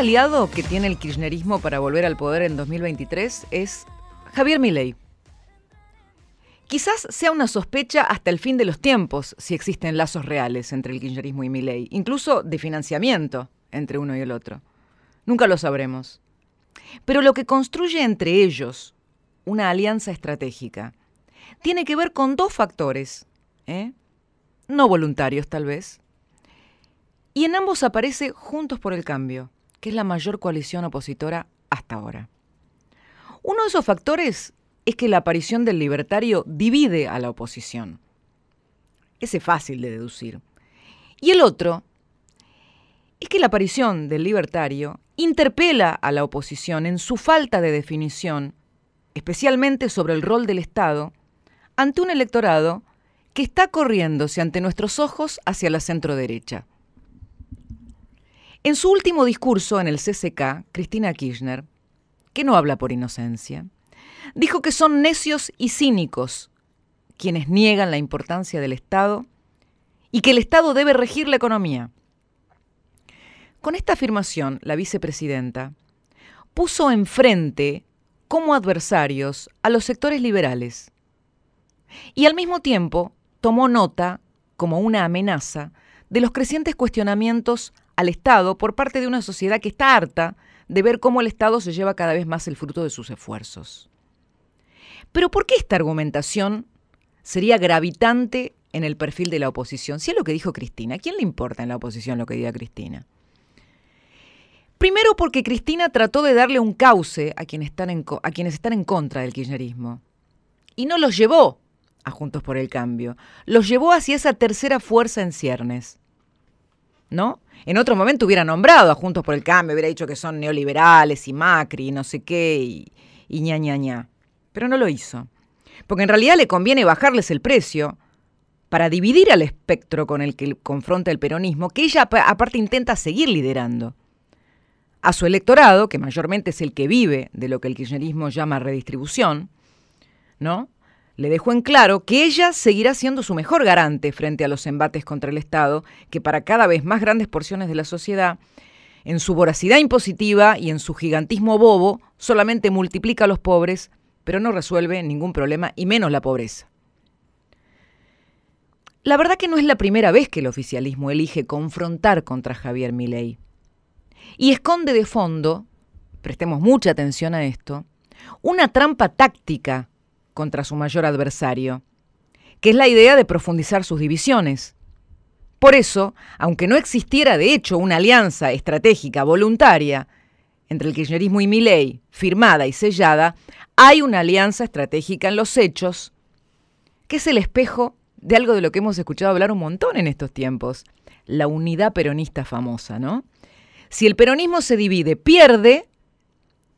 aliado que tiene el kirchnerismo para volver al poder en 2023 es Javier Milei. Quizás sea una sospecha hasta el fin de los tiempos si existen lazos reales entre el kirchnerismo y Milei, incluso de financiamiento entre uno y el otro. Nunca lo sabremos. Pero lo que construye entre ellos una alianza estratégica tiene que ver con dos factores, ¿eh? no voluntarios tal vez, y en ambos aparece Juntos por el Cambio, que es la mayor coalición opositora hasta ahora. Uno de esos factores es que la aparición del libertario divide a la oposición. Ese es fácil de deducir. Y el otro es que la aparición del libertario interpela a la oposición en su falta de definición, especialmente sobre el rol del Estado, ante un electorado que está corriéndose ante nuestros ojos hacia la centroderecha. En su último discurso en el CCK, Cristina Kirchner, que no habla por inocencia, dijo que son necios y cínicos quienes niegan la importancia del Estado y que el Estado debe regir la economía. Con esta afirmación, la vicepresidenta puso enfrente como adversarios a los sectores liberales y al mismo tiempo tomó nota, como una amenaza, de los crecientes cuestionamientos al Estado por parte de una sociedad que está harta de ver cómo el Estado se lleva cada vez más el fruto de sus esfuerzos. Pero ¿por qué esta argumentación sería gravitante en el perfil de la oposición? Si es lo que dijo Cristina, ¿a quién le importa en la oposición lo que diga Cristina? Primero porque Cristina trató de darle un cauce a quienes están en, a quienes están en contra del kirchnerismo. Y no los llevó a Juntos por el Cambio, los llevó hacia esa tercera fuerza en ciernes. ¿no? En otro momento hubiera nombrado a Juntos por el Cambio, hubiera dicho que son neoliberales y Macri y no sé qué y, y Pero no lo hizo. Porque en realidad le conviene bajarles el precio para dividir al espectro con el que confronta el peronismo, que ella aparte intenta seguir liderando. A su electorado, que mayormente es el que vive de lo que el kirchnerismo llama redistribución, ¿no? le dejó en claro que ella seguirá siendo su mejor garante frente a los embates contra el Estado, que para cada vez más grandes porciones de la sociedad, en su voracidad impositiva y en su gigantismo bobo, solamente multiplica a los pobres, pero no resuelve ningún problema, y menos la pobreza. La verdad que no es la primera vez que el oficialismo elige confrontar contra Javier Milei. Y esconde de fondo, prestemos mucha atención a esto, una trampa táctica contra su mayor adversario, que es la idea de profundizar sus divisiones. Por eso, aunque no existiera de hecho una alianza estratégica voluntaria entre el kirchnerismo y Milei, firmada y sellada, hay una alianza estratégica en los hechos, que es el espejo de algo de lo que hemos escuchado hablar un montón en estos tiempos, la unidad peronista famosa, ¿no? Si el peronismo se divide, pierde,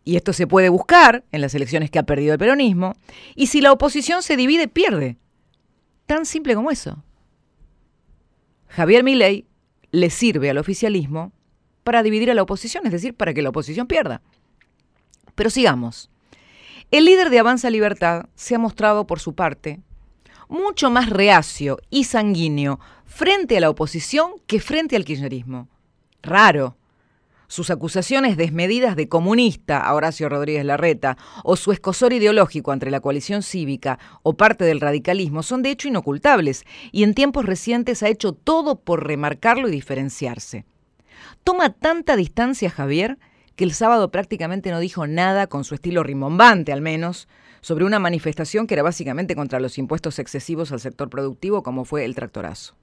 y esto se puede buscar en las elecciones que ha perdido el peronismo, y si la oposición se divide, pierde. Tan simple como eso. Javier Milei le sirve al oficialismo para dividir a la oposición, es decir, para que la oposición pierda. Pero sigamos. El líder de Avanza Libertad se ha mostrado por su parte mucho más reacio y sanguíneo frente a la oposición que frente al kirchnerismo. Raro sus acusaciones desmedidas de comunista a Horacio Rodríguez Larreta o su escosor ideológico entre la coalición cívica o parte del radicalismo son de hecho inocultables y en tiempos recientes ha hecho todo por remarcarlo y diferenciarse. Toma tanta distancia Javier que el sábado prácticamente no dijo nada, con su estilo rimbombante al menos, sobre una manifestación que era básicamente contra los impuestos excesivos al sector productivo como fue el tractorazo.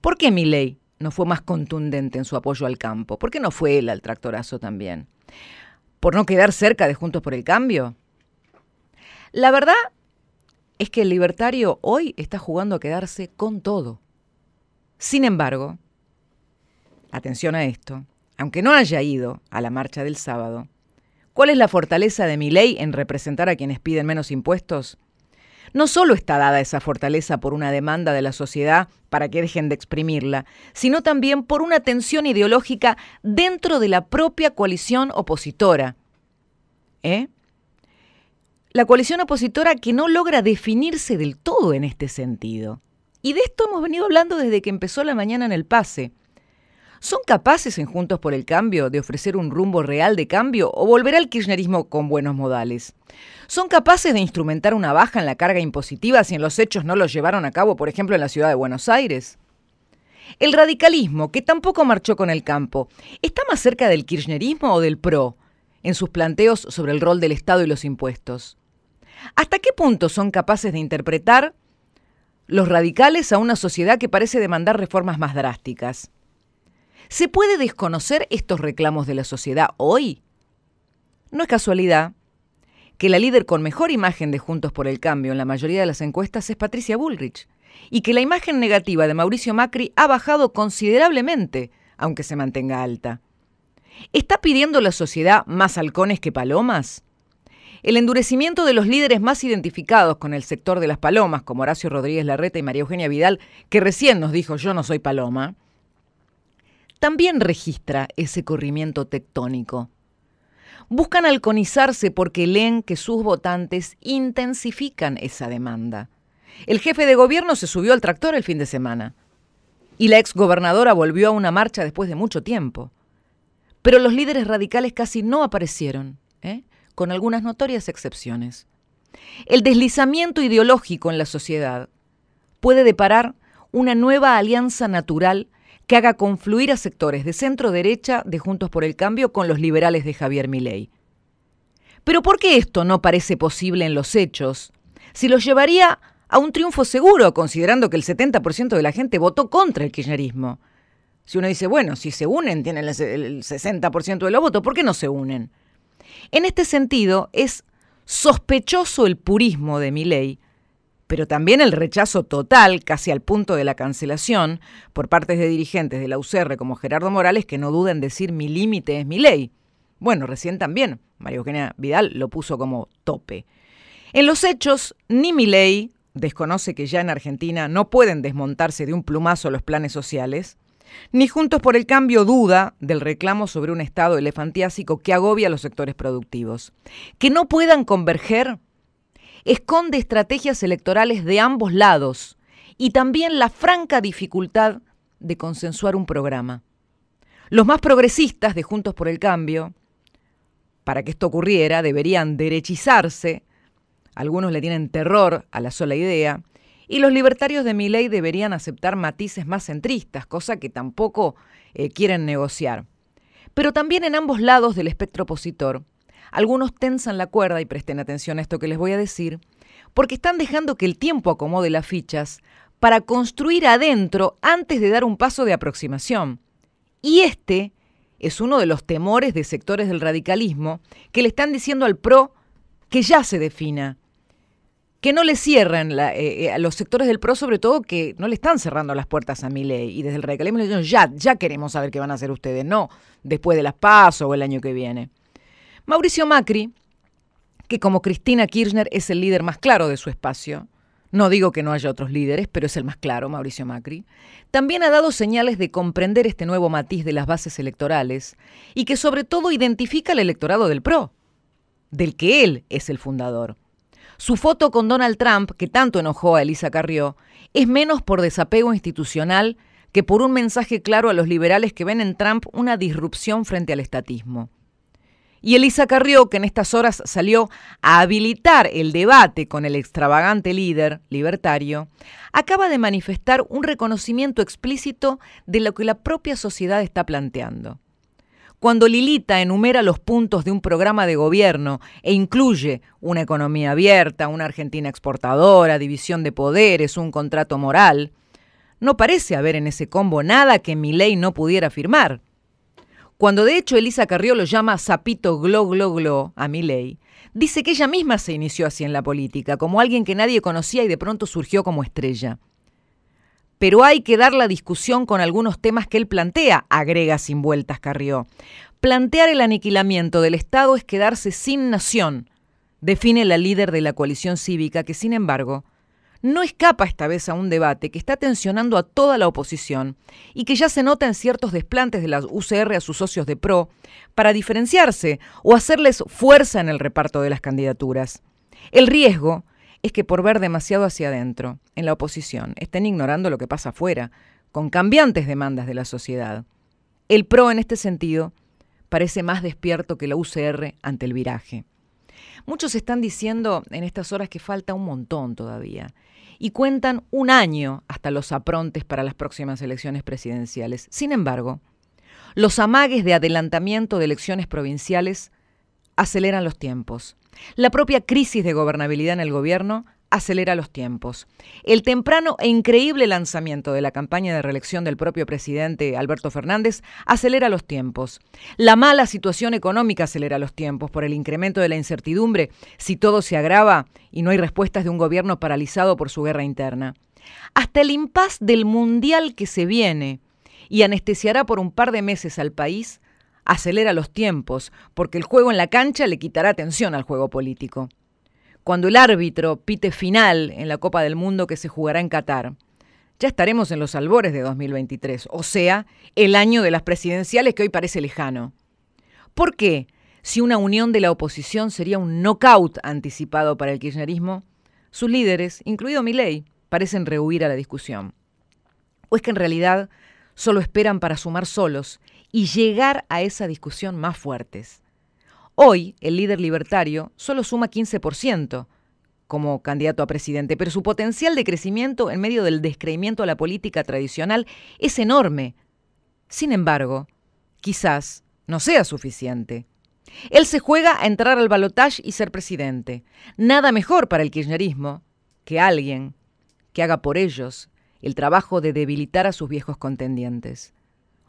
¿Por qué ley? no fue más contundente en su apoyo al campo? ¿Por qué no fue él al tractorazo también? ¿Por no quedar cerca de Juntos por el Cambio? La verdad es que el libertario hoy está jugando a quedarse con todo. Sin embargo, atención a esto, aunque no haya ido a la marcha del sábado, ¿cuál es la fortaleza de mi ley en representar a quienes piden menos impuestos no solo está dada esa fortaleza por una demanda de la sociedad para que dejen de exprimirla, sino también por una tensión ideológica dentro de la propia coalición opositora. ¿Eh? La coalición opositora que no logra definirse del todo en este sentido. Y de esto hemos venido hablando desde que empezó la mañana en el pase. ¿Son capaces en Juntos por el Cambio de ofrecer un rumbo real de cambio o volver al kirchnerismo con buenos modales? ¿Son capaces de instrumentar una baja en la carga impositiva si en los hechos no los llevaron a cabo, por ejemplo, en la ciudad de Buenos Aires? El radicalismo, que tampoco marchó con el campo, ¿está más cerca del kirchnerismo o del PRO en sus planteos sobre el rol del Estado y los impuestos? ¿Hasta qué punto son capaces de interpretar los radicales a una sociedad que parece demandar reformas más drásticas? ¿Se puede desconocer estos reclamos de la sociedad hoy? No es casualidad que la líder con mejor imagen de Juntos por el Cambio en la mayoría de las encuestas es Patricia Bullrich, y que la imagen negativa de Mauricio Macri ha bajado considerablemente, aunque se mantenga alta. ¿Está pidiendo la sociedad más halcones que palomas? El endurecimiento de los líderes más identificados con el sector de las palomas, como Horacio Rodríguez Larreta y María Eugenia Vidal, que recién nos dijo yo no soy paloma, también registra ese corrimiento tectónico. Buscan alconizarse porque leen que sus votantes intensifican esa demanda. El jefe de gobierno se subió al tractor el fin de semana y la exgobernadora volvió a una marcha después de mucho tiempo. Pero los líderes radicales casi no aparecieron, ¿eh? con algunas notorias excepciones. El deslizamiento ideológico en la sociedad puede deparar una nueva alianza natural que haga confluir a sectores de centro derecha de Juntos por el Cambio con los liberales de Javier Milei. Pero ¿por qué esto no parece posible en los hechos? Si los llevaría a un triunfo seguro, considerando que el 70% de la gente votó contra el kirchnerismo. Si uno dice, bueno, si se unen, tienen el 60% de los votos, ¿por qué no se unen? En este sentido, es sospechoso el purismo de Milei, pero también el rechazo total, casi al punto de la cancelación, por parte de dirigentes de la UCR como Gerardo Morales, que no duden en decir mi límite es mi ley. Bueno, recién también María Eugenia Vidal lo puso como tope. En los hechos, ni mi ley desconoce que ya en Argentina no pueden desmontarse de un plumazo los planes sociales, ni Juntos por el Cambio duda del reclamo sobre un Estado elefantiásico que agobia a los sectores productivos. Que no puedan converger esconde estrategias electorales de ambos lados y también la franca dificultad de consensuar un programa. Los más progresistas de Juntos por el Cambio, para que esto ocurriera, deberían derechizarse, algunos le tienen terror a la sola idea, y los libertarios de ley deberían aceptar matices más centristas, cosa que tampoco eh, quieren negociar. Pero también en ambos lados del espectro opositor algunos tensan la cuerda, y presten atención a esto que les voy a decir, porque están dejando que el tiempo acomode las fichas para construir adentro antes de dar un paso de aproximación. Y este es uno de los temores de sectores del radicalismo que le están diciendo al PRO que ya se defina, que no le cierran la, eh, eh, a los sectores del PRO, sobre todo que no le están cerrando las puertas a mi ley. Y desde el radicalismo le dicen, ya, ya queremos saber qué van a hacer ustedes, no después de las PASO o el año que viene. Mauricio Macri, que como Cristina Kirchner es el líder más claro de su espacio, no digo que no haya otros líderes, pero es el más claro, Mauricio Macri, también ha dado señales de comprender este nuevo matiz de las bases electorales y que sobre todo identifica al electorado del PRO, del que él es el fundador. Su foto con Donald Trump, que tanto enojó a Elisa Carrió, es menos por desapego institucional que por un mensaje claro a los liberales que ven en Trump una disrupción frente al estatismo. Y Elisa Carrió, que en estas horas salió a habilitar el debate con el extravagante líder libertario, acaba de manifestar un reconocimiento explícito de lo que la propia sociedad está planteando. Cuando Lilita enumera los puntos de un programa de gobierno e incluye una economía abierta, una Argentina exportadora, división de poderes, un contrato moral, no parece haber en ese combo nada que mi no pudiera firmar. Cuando de hecho Elisa Carrió lo llama Zapito glo glo glo a ley, dice que ella misma se inició así en la política, como alguien que nadie conocía y de pronto surgió como estrella. Pero hay que dar la discusión con algunos temas que él plantea, agrega sin vueltas Carrió. Plantear el aniquilamiento del Estado es quedarse sin nación, define la líder de la coalición cívica que sin embargo no escapa esta vez a un debate que está tensionando a toda la oposición y que ya se nota en ciertos desplantes de la UCR a sus socios de PRO para diferenciarse o hacerles fuerza en el reparto de las candidaturas. El riesgo es que por ver demasiado hacia adentro, en la oposición, estén ignorando lo que pasa afuera, con cambiantes demandas de la sociedad. El PRO en este sentido parece más despierto que la UCR ante el viraje. Muchos están diciendo en estas horas que falta un montón todavía, y cuentan un año hasta los aprontes para las próximas elecciones presidenciales. Sin embargo, los amagues de adelantamiento de elecciones provinciales aceleran los tiempos. La propia crisis de gobernabilidad en el gobierno acelera los tiempos. El temprano e increíble lanzamiento de la campaña de reelección del propio presidente Alberto Fernández acelera los tiempos. La mala situación económica acelera los tiempos por el incremento de la incertidumbre si todo se agrava y no hay respuestas de un gobierno paralizado por su guerra interna. Hasta el impas del mundial que se viene y anestesiará por un par de meses al país acelera los tiempos porque el juego en la cancha le quitará atención al juego político cuando el árbitro pite final en la Copa del Mundo que se jugará en Qatar, ya estaremos en los albores de 2023, o sea, el año de las presidenciales que hoy parece lejano. ¿Por qué? Si una unión de la oposición sería un knockout anticipado para el kirchnerismo, sus líderes, incluido Milei, parecen rehuir a la discusión. ¿O es que en realidad solo esperan para sumar solos y llegar a esa discusión más fuertes? Hoy el líder libertario solo suma 15% como candidato a presidente, pero su potencial de crecimiento en medio del descreimiento a la política tradicional es enorme. Sin embargo, quizás no sea suficiente. Él se juega a entrar al balotaje y ser presidente. Nada mejor para el kirchnerismo que alguien que haga por ellos el trabajo de debilitar a sus viejos contendientes.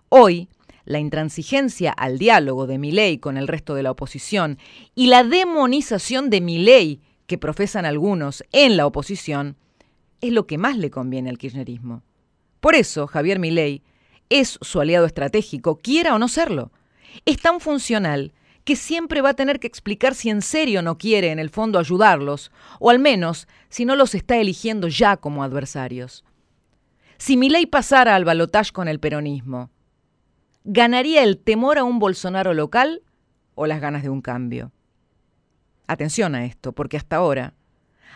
Hoy, la intransigencia al diálogo de Milei con el resto de la oposición y la demonización de Milei que profesan algunos en la oposición es lo que más le conviene al kirchnerismo. Por eso Javier Milei es su aliado estratégico, quiera o no serlo. Es tan funcional que siempre va a tener que explicar si en serio no quiere en el fondo ayudarlos, o al menos si no los está eligiendo ya como adversarios. Si Milei pasara al balotaje con el peronismo, ¿Ganaría el temor a un Bolsonaro local o las ganas de un cambio? Atención a esto, porque hasta ahora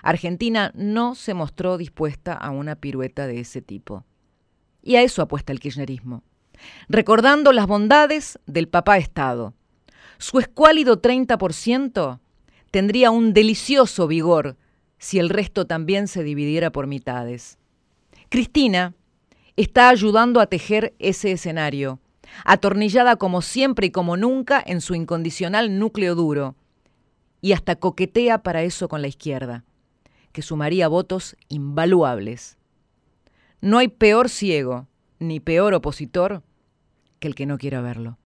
Argentina no se mostró dispuesta a una pirueta de ese tipo. Y a eso apuesta el kirchnerismo, recordando las bondades del papá Estado. Su escuálido 30% tendría un delicioso vigor si el resto también se dividiera por mitades. Cristina está ayudando a tejer ese escenario atornillada como siempre y como nunca en su incondicional núcleo duro, y hasta coquetea para eso con la izquierda, que sumaría votos invaluables. No hay peor ciego ni peor opositor que el que no quiera verlo.